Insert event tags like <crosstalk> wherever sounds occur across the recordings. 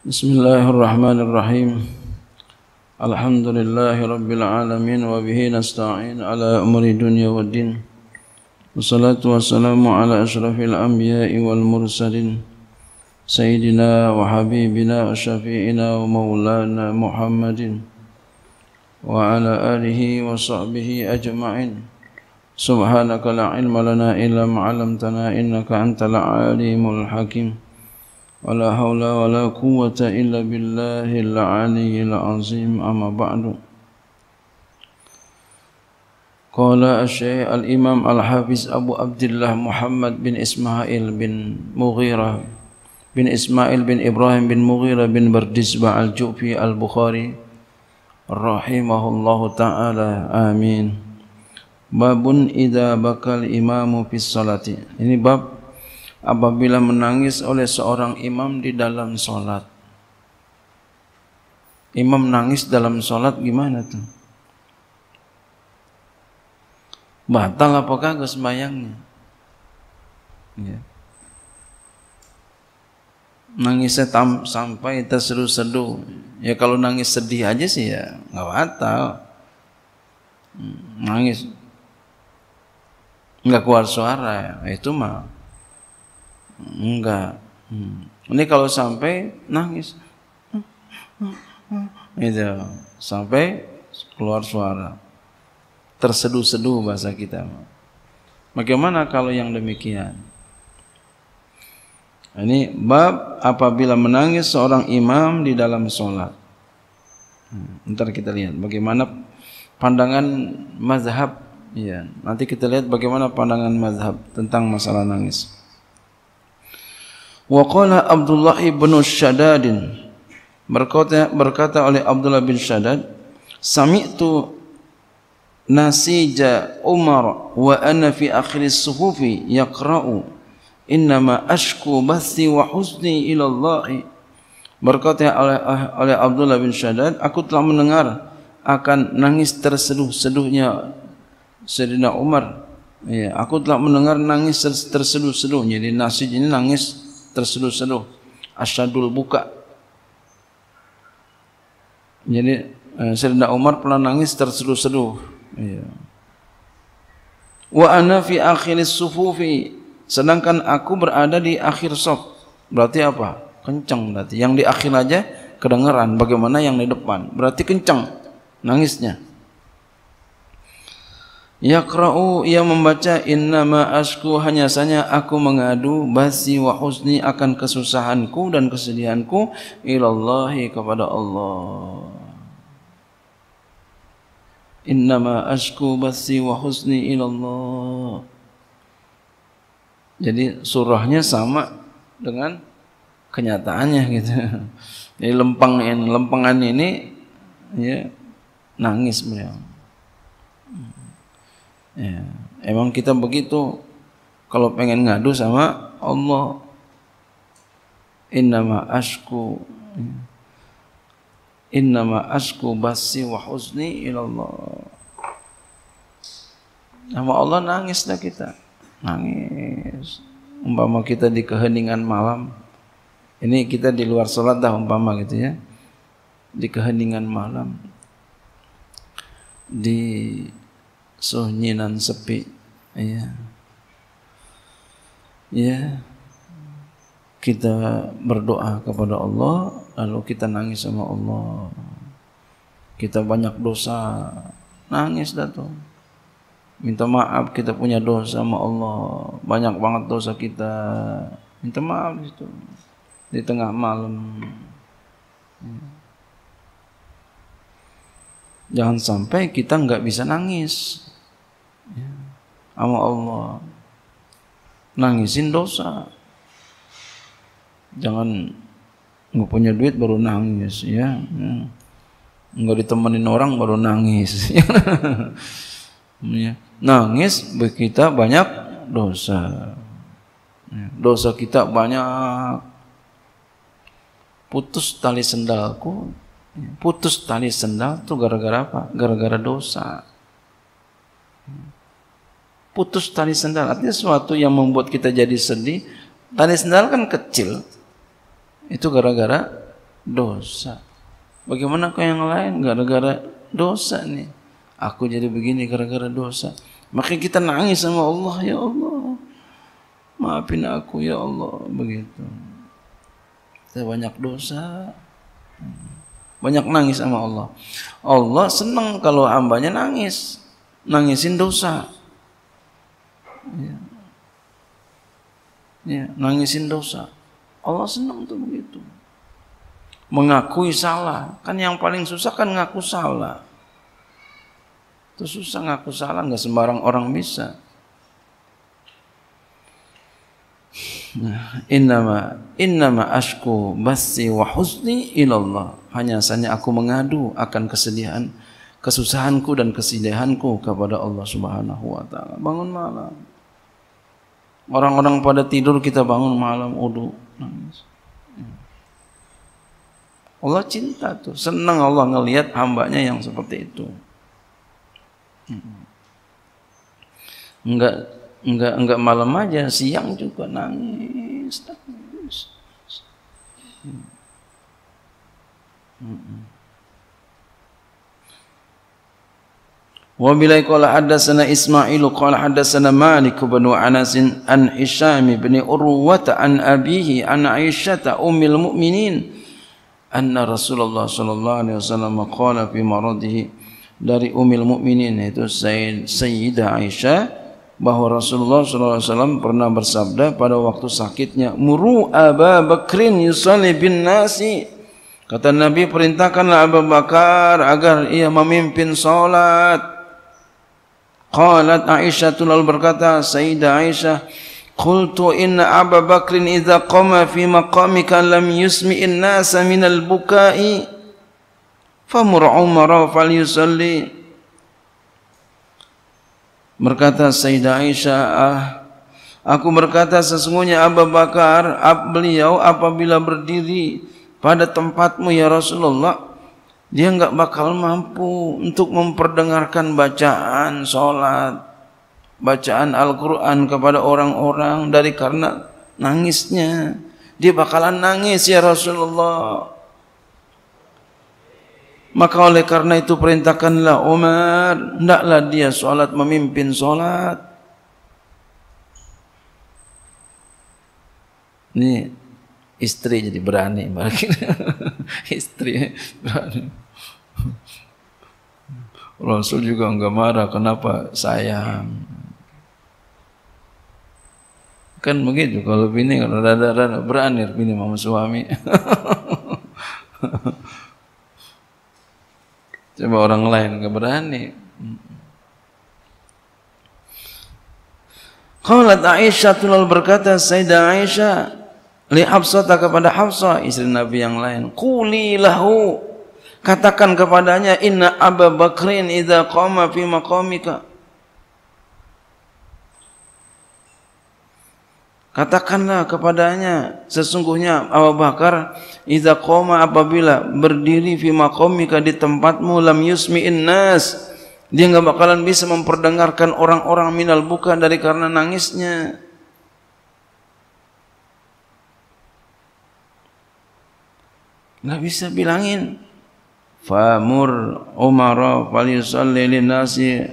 Bismillahirrahmanirrahim. Alhamdulillahirrabbilalamin. Wabihi nasta'in ala umri dunia wa din. Wassalatu wassalamu ala ashrafil anbiya'i wal mursalin. Sayyidina wa habibina wa syafi'ina wa maulana Muhammadin. Wa ala alihi wa sahbihi ajma'in. Subhanaka la ilma lana illa ma'alamtana innaka antal alimul hakim. Alhamdulillahirrahmanirrahim. ولا حول ولا قوة إلا بالله العلي العظيم أما بعد قال الشيخ الإمام الحافظ أبو عبد الله محمد بن إسماعيل بن مغيرة بن إسماعيل بن إبراهيم بن مغيرة بن بردسبة الجوفي البخاري رحمه الله تعالى آمين Babun idza bakal imamu fis salati. Ini bab apabila menangis oleh seorang imam di dalam sholat. Imam nangis dalam sholat gimana tuh? Batal apakah kagak sembayangnya? Ya. Nangisnya tam, sampai terseru seduh Ya kalau nangis sedih aja sih ya nggak batal. Hmm, nangis nggak keluar suara ya. itu mah Enggak. Hmm. Ini kalau sampai nangis. Gitu. Sampai keluar suara. Terseduh-seduh bahasa kita. Bagaimana kalau yang demikian? Ini bab apabila menangis seorang imam di dalam sholat. Hmm, ntar kita lihat bagaimana pandangan mazhab. Ya, nanti kita lihat bagaimana pandangan mazhab tentang masalah nangis. Wa qala Abdullah ibn Shaddad berkata berkata oleh Abdullah bin Shaddad sami'tu nasija Umar wa ana fi akhir as-suhufi yaqra'u innama ashku bathi wa husni ila Allah berkata oleh, oleh Abdullah bin Shaddad aku telah mendengar akan nangis terseduh-seduhnya Sayyidina Umar ya, aku telah mendengar nangis terseduh-seduhnya di nasij ini nangis tersenuh-senuh asyadul buka jadi eh, Serinda Umar pernah nangis terseduh-seduh. Ya. Wa ana fi akhiris sufufi. Sedangkan aku berada di akhir sof. Berarti apa? Kencang berarti. Yang di akhir aja kedengaran. Bagaimana yang di depan? Berarti kencang nangisnya. Yaqra'u ia membaca innama asku hanya saja aku mengadu basi wa husni akan kesusahanku dan kesedihanku ilallahi kepada Allah. Innama asku basi wa husni ilallah. Jadi surahnya sama dengan kenyataannya gitu. Jadi lempang lempengan ini ya nangis beliau. Ya. Emang kita begitu kalau pengen ngadu sama Allah. Innama asku Innama asku basi wa husni ilallah. Nama Allah nangis dah kita. Nangis. Umpama kita di keheningan malam. Ini kita di luar sholat dah umpama gitu ya. Di keheningan malam. Di sunyi dan sepi ya ya kita berdoa kepada Allah lalu kita nangis sama Allah kita banyak dosa nangis dah tuh minta maaf kita punya dosa sama Allah banyak banget dosa kita minta maaf itu di tengah malam iya. jangan sampai kita nggak bisa nangis sama Allah. Nangisin dosa. Jangan nggak punya duit baru nangis ya. Nggak ditemenin orang baru nangis. <laughs> Ya. Ya. Nangis kita banyak dosa. Ya. Dosa kita banyak. Putus tali sendalku, putus tali sendal tuh gara-gara apa? Gara-gara dosa putus tali sendal. Artinya sesuatu yang membuat kita jadi sedih. Tali sendal kan kecil. Itu gara-gara dosa. Bagaimana kau yang lain gara-gara dosa nih? Aku jadi begini gara-gara dosa. Makanya kita nangis sama Allah, ya Allah. Maafin aku ya Allah, begitu. saya banyak dosa. Banyak nangis sama Allah. Allah senang kalau hambanya nangis. Nangisin dosa. Ya. ya, nangisin dosa. Allah senang tuh begitu. Mengakui salah, kan yang paling susah kan ngaku salah. Itu susah ngaku salah, nggak sembarang orang bisa. Nah, innama innama asku basi wa husni ilallah. Hanya saja aku mengadu akan kesedihan, kesusahanku dan kesedihanku kepada Allah Subhanahu wa taala. Bangun malam. Orang-orang pada tidur kita bangun malam udu. Nangis. Allah cinta tuh, senang Allah ngelihat hambanya yang seperti itu. Enggak enggak enggak malam aja, siang juga nangis. nangis. Hmm. Hmm. Wa bilai qala haddatsana Ismail qala haddatsana Malik bin Anas an Hisham bin Urwah an abihi an Aisyah ummul mu'minin anna Rasulullah sallallahu alaihi wasallam qala fi maradihi dari ummul mu'minin itu Sayyidah Aisyah bahwa Rasulullah sallallahu alaihi wasallam pernah bersabda pada waktu sakitnya muru Aba Bakrin yusalli bin nasi kata Nabi perintahkanlah Abu Bakar agar ia memimpin salat Qalat Aisyah lalu berkata, Sayyidah Aisyah, Qultu inna Aba Bakrin idza qama fi maqamika lam yusmi'in nasa minal bukai famur Umar fal yusalli Berkata Sayyidah Aisyah, ah, aku berkata sesungguhnya Abu Bakar, ab beliau apabila berdiri pada tempatmu ya Rasulullah, dia enggak bakal mampu untuk memperdengarkan bacaan salat bacaan Al-Qur'an kepada orang-orang dari karena nangisnya dia bakalan nangis ya Rasulullah maka oleh karena itu perintahkanlah Umar hendaklah dia salat memimpin salat nih istri jadi berani makin <laughs> istri. berani, <laughs> Rasul juga enggak marah, kenapa sayang? Kan begitu, kalau bini rada-rada berani bini sama suami. <laughs> Coba orang lain enggak berani. Qalat Aisyah tulal berkata Sayyidah Aisyah li Hafsah kepada Hafsah istri Nabi yang lain quli lahu katakan kepadanya inna abba Bakrin idza qama fi maqamika Katakanlah kepadanya sesungguhnya Abu Bakar idza qoma apabila berdiri fi maqamika di tempatmu lam yusmi innas dia enggak bakalan bisa memperdengarkan orang-orang minal bukan dari karena nangisnya Tidak bisa bilangin. Famur Umar falisalli Nasi.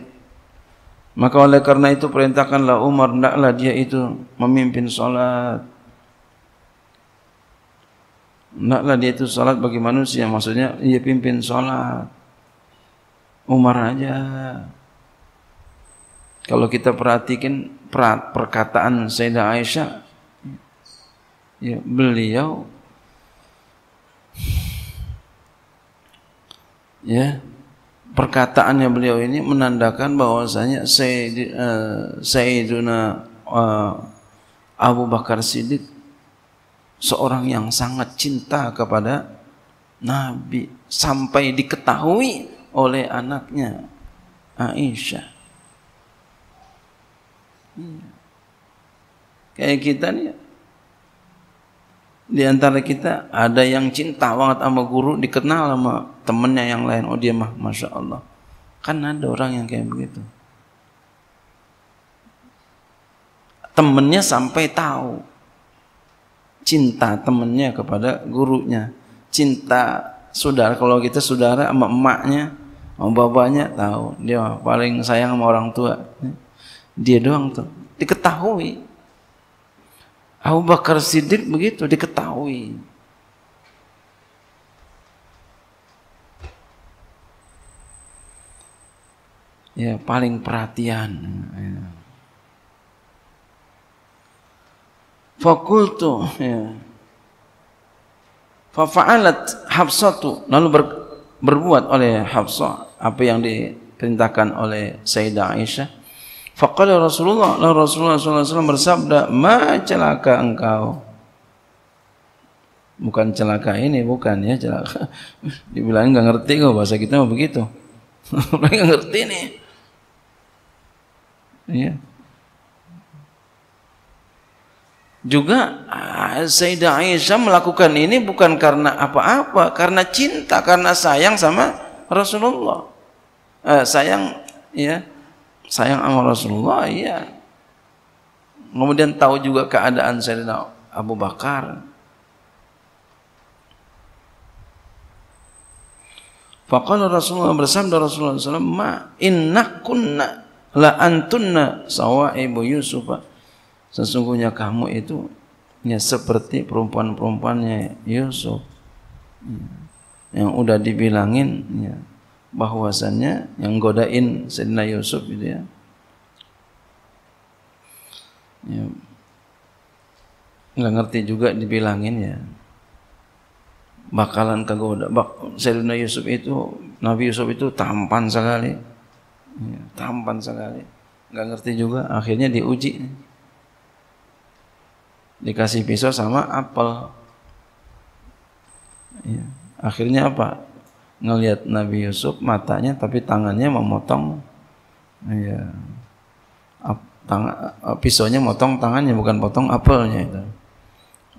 Maka oleh karena itu perintahkanlah Umar hendaklah dia itu memimpin salat. Hendaklah dia itu salat bagi manusia, maksudnya dia pimpin salat. Umar aja. Kalau kita perhatikan perkataan Sayyidah Aisyah, ya beliau Ya, perkataannya beliau ini menandakan bahwasanya Sayyid, uh, eh, Sayyiduna eh, Abu Bakar Siddiq seorang yang sangat cinta kepada Nabi sampai diketahui oleh anaknya Aisyah. Hmm. Kayak kita nih di antara kita ada yang cinta banget sama guru dikenal sama temennya yang lain oh dia mah masya Allah kan ada orang yang kayak begitu temennya sampai tahu cinta temennya kepada gurunya cinta saudara kalau kita saudara sama emaknya sama bapaknya tahu dia paling sayang sama orang tua dia doang tuh diketahui Abu Bakar Siddiq begitu diketahui. Ya, paling perhatian. Ya. Fakultu ya. Fafa'alat Hafsatu lalu ber, berbuat oleh Hafsah apa yang diperintahkan oleh Sayyidah Aisyah Faqala Rasulullah, la Rasulullah SAW bersabda, "Ma celaka engkau." Bukan celaka ini, bukan ya celaka. <laughs> Dibilangin nggak ngerti kok bahasa kita mah begitu. mereka <laughs> ngerti nih. Ya. Juga ah, Sayyidah Aisyah melakukan ini bukan karena apa-apa, karena cinta, karena sayang sama Rasulullah. Eh, sayang ya sayang sama Rasulullah iya kemudian tahu juga keadaan Sayyidina Abu Bakar Faqala Rasulullah bersabda Rasulullah SAW Ma inna kunna la antunna sawaibu Yusufa Sesungguhnya kamu itu ya seperti perempuan-perempuannya Yusuf yang udah dibilangin ya, bahwasannya yang godain Sayyidina Yusuf gitu ya. ya. Nggak ngerti juga dibilangin ya. Bakalan kegoda. Bak Sayyidina Yusuf itu, Nabi Yusuf itu tampan sekali. Ya, tampan sekali. Nggak ngerti juga. Akhirnya diuji. Dikasih pisau sama apel. Ya. Akhirnya apa? ngelihat Nabi Yusuf matanya tapi tangannya memotong ya tang, eh, pisaunya motong tangannya bukan potong apelnya itu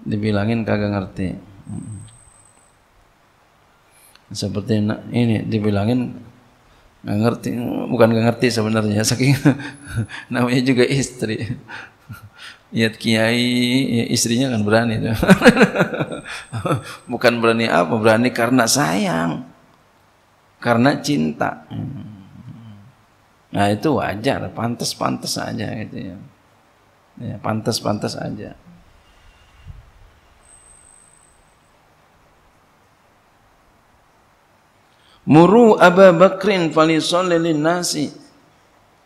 dibilangin kagak ngerti seperti ini dibilangin nggak ngerti bukan nggak ngerti sebenarnya saking <laughs> namanya juga istri lihat kiai ya istrinya kan berani <laughs> bukan berani apa berani karena sayang karena cinta. Nah itu wajar, pantas-pantas aja gitu ya. ya pantas-pantas aja. Muru Abu Bakrin falisolilin nasi.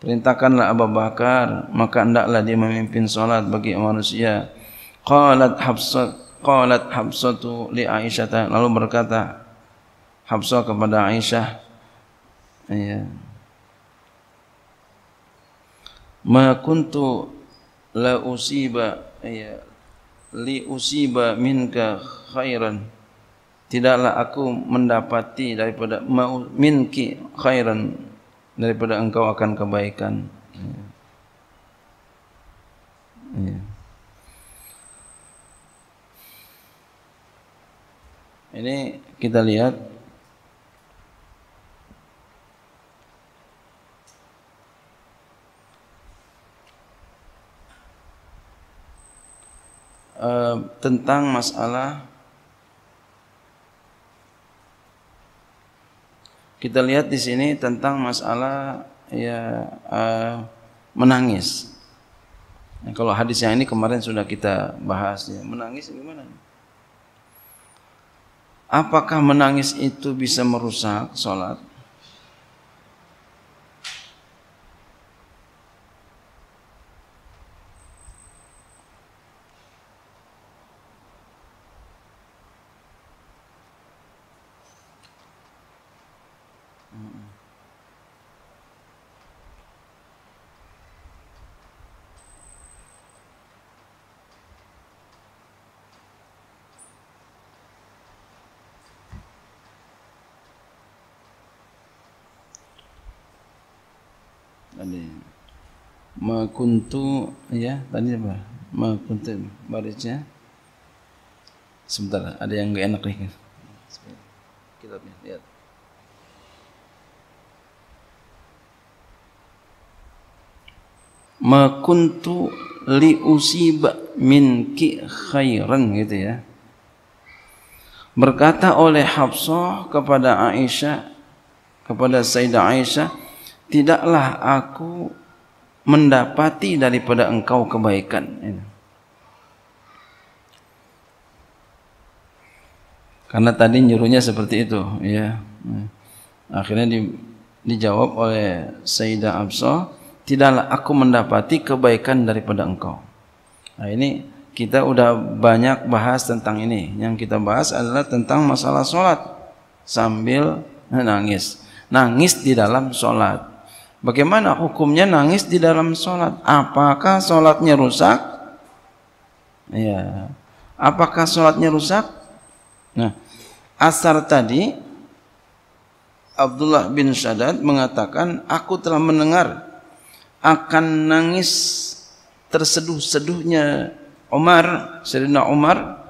Perintahkanlah Abu Bakar, maka hendaklah dia memimpin solat bagi manusia. Qalat Hafsat, qalat Hafsatu li Aisyah, lalu berkata Hafsah kepada Aisyah ya. Ma kuntu la usiba ya li usiba minka khairan tidaklah aku mendapati daripada ma minki khairan daripada engkau akan kebaikan ya. ya. Ini kita lihat tentang masalah kita lihat di sini tentang masalah ya uh, menangis. Nah, kalau hadis yang ini kemarin sudah kita bahas ya, menangis gimana? Apakah menangis itu bisa merusak sholat? tadi ma kuntu ya tadi apa ma kuntu barisnya sebentar ada yang enggak enak nih kitabnya lihat ma kuntu li usiba min ki khairan gitu ya berkata oleh Hafsah kepada Aisyah kepada Sayyidah Aisyah tidaklah aku mendapati daripada engkau kebaikan. Karena tadi nyuruhnya seperti itu, ya. Akhirnya di, dijawab oleh Sayyidah Absah, tidaklah aku mendapati kebaikan daripada engkau. Nah, ini kita sudah banyak bahas tentang ini. Yang kita bahas adalah tentang masalah solat sambil nangis. Nangis di dalam solat. Bagaimana hukumnya nangis di dalam sholat? Apakah sholatnya rusak? Ya. Apakah sholatnya rusak? Nah, asar tadi Abdullah bin Sadat mengatakan, aku telah mendengar akan nangis terseduh-seduhnya Umar, Serina Umar.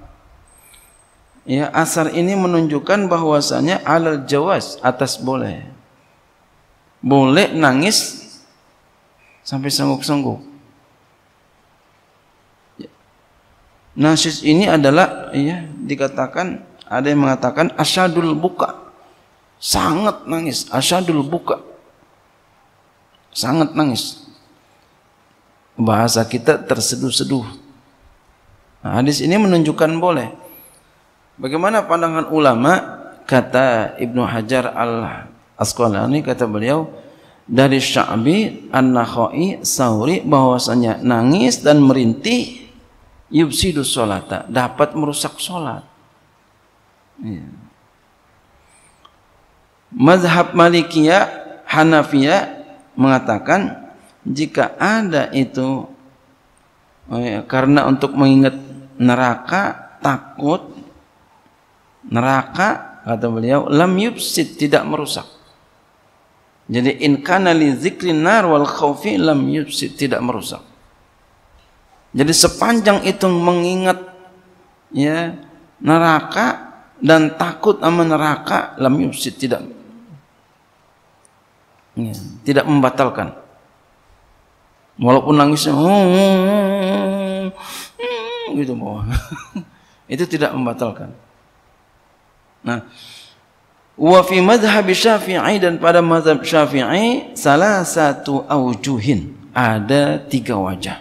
Ya, asar ini menunjukkan bahwasanya alal jawas atas boleh boleh nangis sampai sungguh-sungguh. Ya. Nasis ini adalah ya dikatakan ada yang mengatakan asyadul buka. Sangat nangis, asyadul buka. Sangat nangis. Bahasa kita terseduh-seduh. Nah, hadis ini menunjukkan boleh. Bagaimana pandangan ulama kata Ibnu Hajar al Asqalani kata beliau dari Sya'bi, An-Nakhai, Sauri bahwasanya nangis dan merintih yubsidus solata dapat merusak solat. Ya. Mazhab Malikiyah, Hanafiyah mengatakan jika ada itu oh ya, karena untuk mengingat neraka takut neraka kata beliau lam yubsid tidak merusak jadi in kana li zikrin nar wal khawfi lam yufsid tidak merusak. Jadi sepanjang itu mengingat ya neraka dan takut sama neraka lam yufsid tidak ya, tidak membatalkan. Walaupun nangisnya hmm, hmm, hmm, hmm gitu bawah. <laughs> itu tidak membatalkan. Nah, Wa fi madhhab Syafi'i dan pada madhab Syafi'i salah satu aujuhin ada tiga wajah.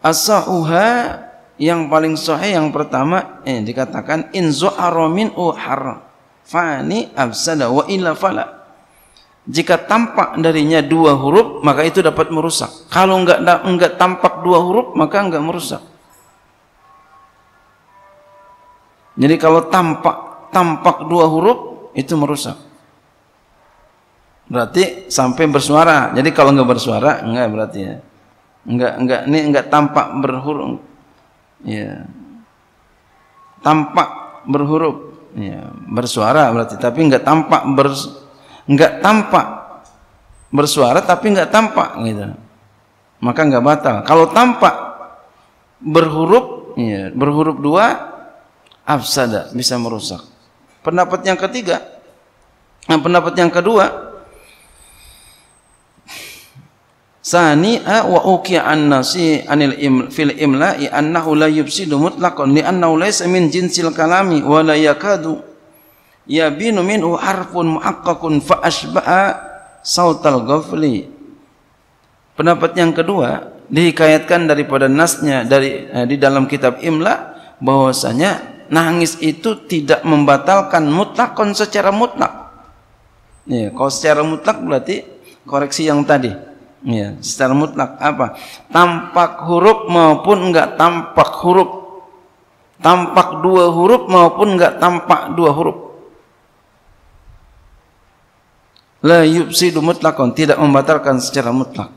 asahuha yang paling sahih yang pertama eh, dikatakan in zu'ara min uhar fani afsada wa illa fala jika tampak darinya dua huruf maka itu dapat merusak kalau enggak enggak tampak dua huruf maka enggak merusak Jadi kalau tampak tampak dua huruf itu merusak. Berarti sampai bersuara. Jadi kalau nggak bersuara nggak berarti ya. Nggak nggak ini nggak tampak berhuruf. Ya. Tampak berhuruf. Ya, bersuara berarti tapi nggak tampak ber nggak tampak bersuara tapi nggak tampak gitu. Maka nggak batal. Kalau tampak berhuruf ya, berhuruf dua afsada, bisa merusak. Pendapat yang ketiga, dan eh, pendapat yang kedua, sani wa uki an-nasi anil im, fil imla'i annahu la yufsidu mutlaqan an laysa min jinsil kalami wa la yakadu yabinu minhu harfun muaqqaqun fa asba'a sautal ghafli. Pendapat yang kedua dihikayatkan daripada nasnya dari eh, di dalam kitab Imla bahwasanya nangis itu tidak membatalkan mutlakon secara mutlak. Ya, kalau secara mutlak berarti koreksi yang tadi. Ya, secara mutlak apa? Tampak huruf maupun enggak tampak huruf. Tampak dua huruf maupun enggak tampak dua huruf. La yubsidu mutlakon tidak membatalkan secara mutlak.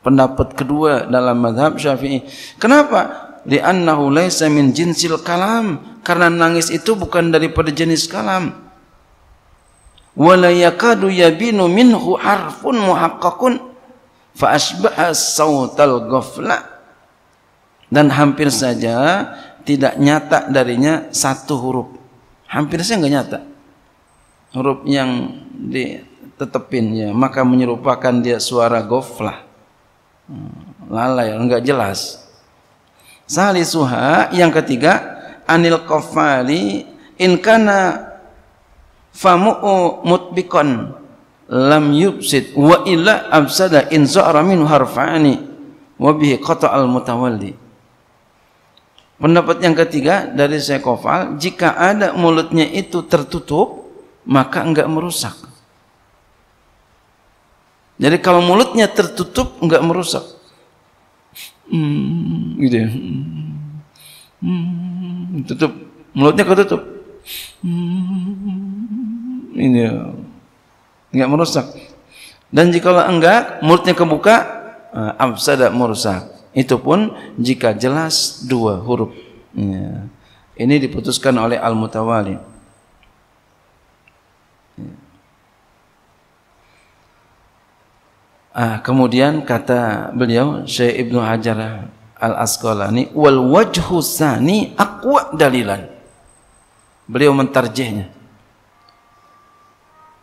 Pendapat kedua dalam madhab Syafi'i. Kenapa? li'annahu laisa min jinsil kalam karena nangis itu bukan daripada jenis kalam walayakadu yabinu minhu harfun muhakkakun fa asbaha sautal ghafla dan hampir saja tidak nyata darinya satu huruf hampir saja enggak nyata huruf yang ditetepin ya maka menyerupakan dia suara ghaflah hmm, lalai enggak jelas salisuha yang ketiga anil kafali in kana famu'u mutbikon lam yubsid wa illa absada in za'ra min harfani wa bihi al mutawalli pendapat yang ketiga dari Sekofal jika ada mulutnya itu tertutup maka enggak merusak jadi kalau mulutnya tertutup enggak merusak hmm, gitu ya. Hmm. Hmm, tutup mulutnya kau tutup. Hmm, ini ya. nggak merusak. Dan jikalau enggak, mulutnya kebuka, uh, eh, afsada merusak. Itu pun jika jelas dua huruf. Ya. Ini diputuskan oleh al-mutawali. Ya. Ah, kemudian kata beliau Syekh Ibnu Hajar Al-Asqalani wal wajhu sani aqwa dalilan. Beliau mentarjehnya.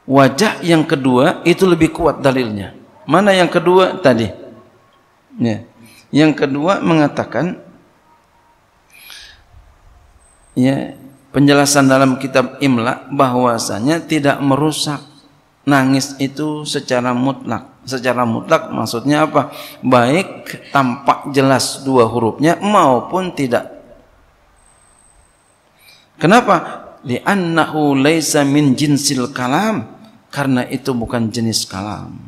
Wajah yang kedua itu lebih kuat dalilnya. Mana yang kedua tadi? Ya. Yang kedua mengatakan ya, penjelasan dalam kitab Imla bahwasanya tidak merusak nangis itu secara mutlak secara mutlak maksudnya apa? Baik tampak jelas dua hurufnya maupun tidak. Kenapa? Li'annahu laisa min jinsil kalam. Karena itu bukan jenis kalam.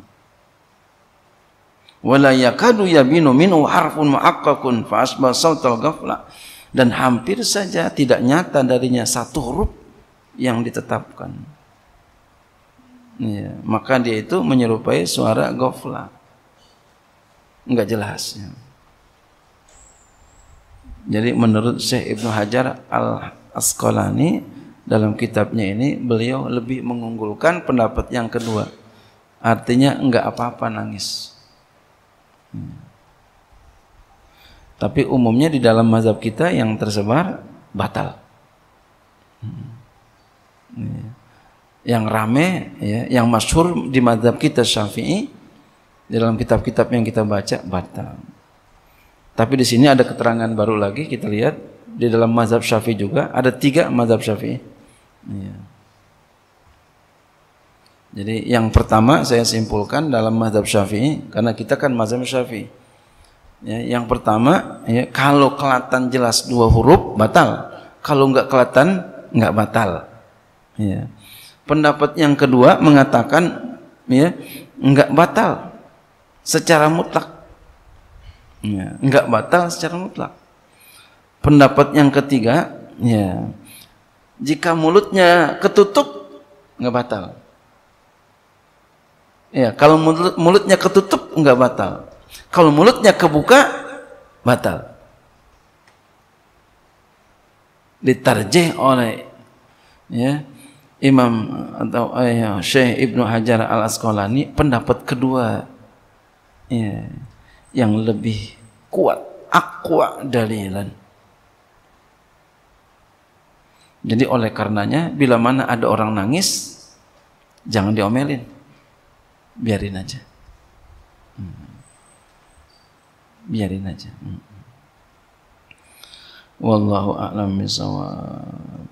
Wala yakadu yabinu minhu harfun muakkakun fa asbah sautal ghafla. Dan hampir saja tidak nyata darinya satu huruf yang ditetapkan. Ya, maka dia itu menyerupai suara gofla. Enggak jelas. Ya. Jadi menurut Syekh Ibn Hajar Al Asqalani dalam kitabnya ini beliau lebih mengunggulkan pendapat yang kedua. Artinya enggak apa-apa nangis. Hmm. Tapi umumnya di dalam mazhab kita yang tersebar batal. Hmm. Ya yang rame ya, yang masyhur di madhab kita Syafi'i di dalam kitab-kitab yang kita baca batal. Tapi di sini ada keterangan baru lagi kita lihat di dalam mazhab Syafi'i juga ada tiga mazhab Syafi'i. Ya. Jadi yang pertama saya simpulkan dalam mazhab Syafi'i karena kita kan mazhab Syafi'i. Ya, yang pertama ya, kalau kelatan jelas dua huruf batal, kalau nggak kelatan, nggak batal. Ya. Pendapat yang kedua mengatakan ya enggak batal secara mutlak. Ya, enggak batal secara mutlak. Pendapat yang ketiga, ya jika mulutnya ketutup enggak batal. Ya, kalau mulut, mulutnya ketutup enggak batal. Kalau mulutnya kebuka batal. Ditarjih oleh ya Imam atau ayah eh, Syekh Ibnu Hajar Al Asqalani pendapat kedua ya, yang lebih kuat akwa dalilan. Jadi oleh karenanya bila mana ada orang nangis jangan diomelin. Biarin aja. Hmm. Biarin aja. Hmm. Wallahu a'lam bisawab.